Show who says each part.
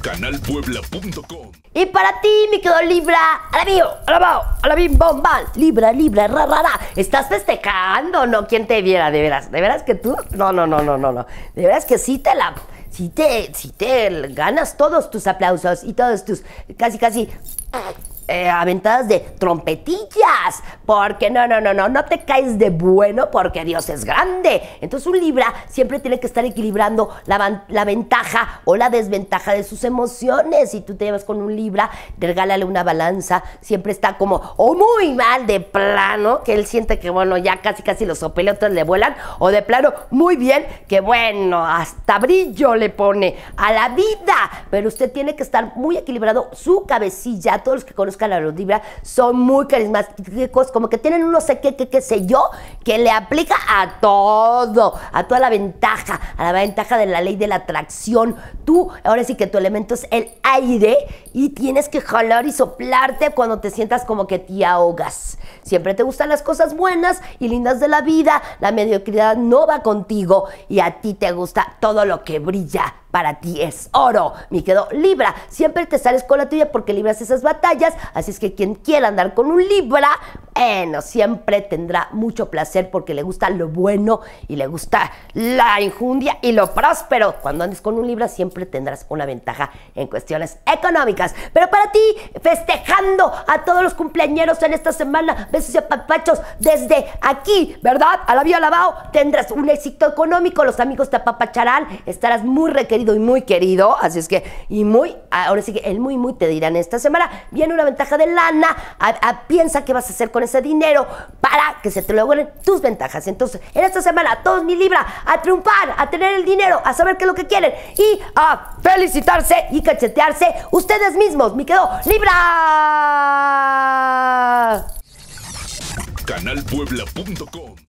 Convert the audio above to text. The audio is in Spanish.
Speaker 1: Canalpuebla.com Y para ti, me querido Libra, a la mío, a la a bomba, Libra, Libra, ra, ra, ¿Estás festejando? No, ¿quién te viera? ¿De veras? ¿De veras que tú? No, no, no, no, no, no. ¿De veras que sí te la... Si te, si te ganas todos tus aplausos y todos tus casi casi eh, aventadas de trompetillas, porque no, no, no, no, no te caes de bueno porque Dios es grande. Entonces un Libra siempre tiene que estar equilibrando la, ventaja o la desventaja de sus emociones. Si tú te llevas con un Libra, regálale una balanza, siempre está como o muy mal de plano, que él siente que bueno, ya casi casi los pelotas le vuelan, o de plano muy bien, que bueno, hasta brillo le pone a la vida, pero usted tiene que estar muy equilibrado, su cabecilla, todos los que conozco la Libra, son muy carismáticos, como que tienen un no sé qué, qué, qué sé yo, que le aplica a todo, a toda la ventaja, a la ventaja de la ley de la atracción. Tú, ahora sí que tu elemento es el aire y tienes que jalar y soplarte cuando te sientas como que te ahogas. Siempre te gustan las cosas buenas y lindas de la vida, la mediocridad no va contigo y a ti te gusta todo lo que brilla para ti es oro, me quedo Libra. Siempre te sales con la tuya porque libras esas batallas, así es que quien quiera andar con un Libra, bueno, siempre tendrá mucho placer porque le gusta lo bueno y le gusta la injundia y lo próspero. Cuando andes con un Libra siempre tendrás una ventaja en cuestiones económicas. Pero para ti, festejando a todos los cumpleañeros en esta semana, besos y apapachos desde aquí, ¿verdad? A la vía lavado tendrás un éxito económico, los amigos te apapacharán, estarás muy requerido y muy querido, así es que, y muy, ahora sí que el muy muy te dirán esta semana, viene una ventaja de lana, piensa qué vas a hacer con ese dinero para que se te logren tus ventajas. Entonces, en esta semana, todos mi libra, a triunfar, a tener el dinero, a saber qué es lo que quieren y a felicitarse y cachetearse ustedes mismos. Me quedo! Libra. Canalpuebla.com